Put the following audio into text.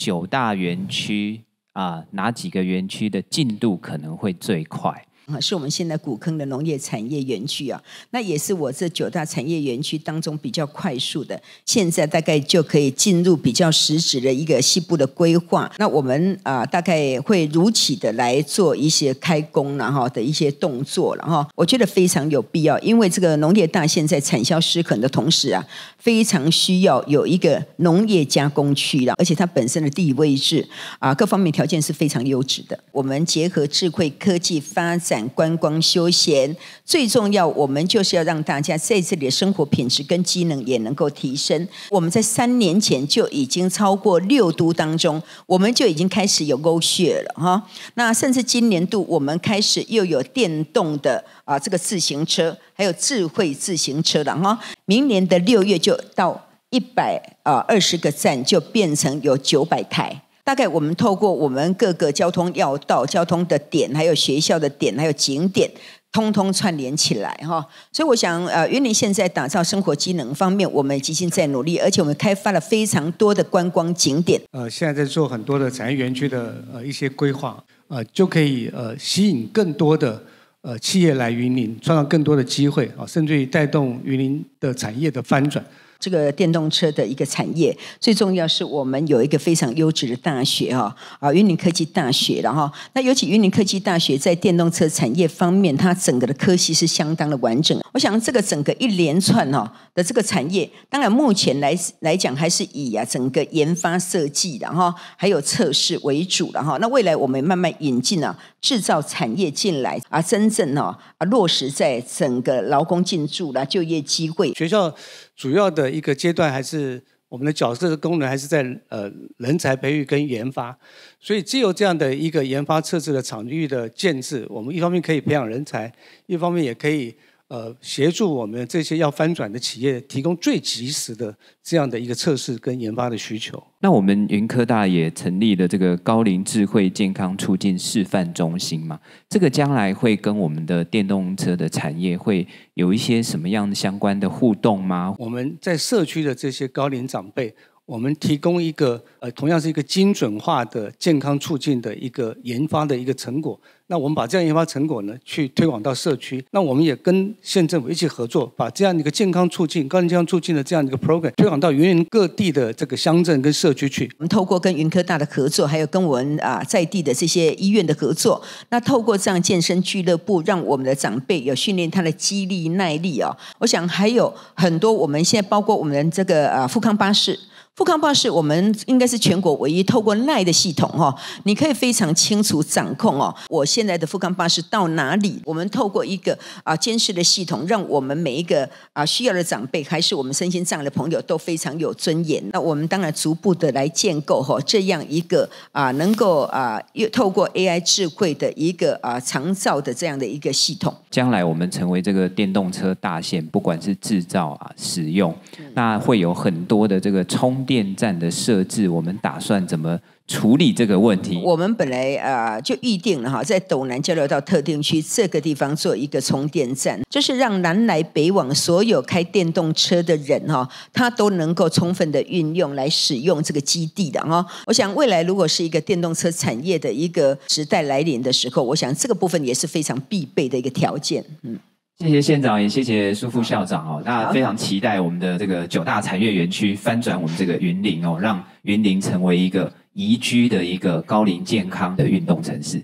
九大园区啊，哪几个园区的进度可能会最快？是我们现在古坑的农业产业园区啊，那也是我这九大产业园区当中比较快速的，现在大概就可以进入比较实质的一个西部的规划。那我们啊，大概会如期的来做一些开工然后的一些动作了哈。我觉得非常有必要，因为这个农业大现在产销失衡的同时啊，非常需要有一个农业加工区了，而且它本身的地理位置啊，各方面条件是非常优质的。我们结合智慧科技发展。观光休闲最重要，我们就是要让大家在这里的生活品质跟机能也能够提升。我们在三年前就已经超过六都当中，我们就已经开始有勾血了哈。那甚至今年度我们开始又有电动的啊，这个自行车还有智慧自行车了哈。明年的六月就到一百啊二十个站就变成有九百台。大概我们透过我们各个交通要道、交通的点，还有学校的点，还有景点，通通串联起来哈。所以我想，呃，云林现在打造生活机能方面，我们已经在努力，而且我们开发了非常多的观光景点。呃，现在在做很多的产业园区的呃一些规划，呃，就可以呃吸引更多的呃企业来云林，创造更多的机会啊，甚至于带动云林的产业的翻转。这个电动车的一个产业，最重要是我们有一个非常优质的大学哈啊，云林科技大学然后那尤其云林科技大学在电动车产业方面，它整个的科系是相当的完整。我想这个整个一连串哦的这个产业，当然目前来来讲还是以啊整个研发设计的哈，还有测试为主的哈。那未来我们慢慢引进啊制造产业进来，而真正哦落实在整个劳工进驻啦、就业机会。学校主要的一个阶段还是我们的角色的功能还是在呃人才培育跟研发，所以只有这样的一个研发测试的场域的建置，我们一方面可以培养人才，一方面也可以。呃，协助我们这些要翻转的企业，提供最及时的这样的一个测试跟研发的需求。那我们云科大也成立了这个高龄智慧健康促进示范中心嘛？这个将来会跟我们的电动车的产业会有一些什么样的相关的互动吗？我们在社区的这些高龄长辈。我们提供一个呃，同样是一个精准化的健康促进的一个研发的一个成果。那我们把这样研发成果呢，去推广到社区。那我们也跟县政府一起合作，把这样一个健康促进、高龄健康促进的这样一个 program 推广到云林各地的这个乡镇跟社区去。我们透过跟云科大的合作，还有跟我们啊在地的这些医院的合作，那透过这样健身俱乐部，让我们的长辈有训练他的肌力、耐力哦。我想还有很多我们现在包括我们这个啊富康巴士。富康巴士我们应该是全国唯一透过赖的系统哈，你可以非常清楚掌控哦，我现在的富康巴士到哪里？我们透过一个啊监视的系统，让我们每一个啊需要的长辈，还是我们身心障碍的朋友都非常有尊严。那我们当然逐步的来建构哈，这样一个啊能够啊又透过 AI 智慧的一个啊长照的这样的一个系统。将来我们成为这个电动车大县，不管是制造啊、使用，那会有很多的这个充。电站的设置，我们打算怎么处理这个问题？我们本来呃就预定了哈，在斗南交流道特定区这个地方做一个充电站，就是让南来北往所有开电动车的人哈，他都能够充分的运用来使用这个基地的哈。我想未来如果是一个电动车产业的一个时代来临的时候，我想这个部分也是非常必备的一个条件，嗯。谢谢县长，也谢谢苏副校长哦。那非常期待我们的这个九大产业园区翻转我们这个云林哦，让云林成为一个宜居的一个高龄健康的运动城市。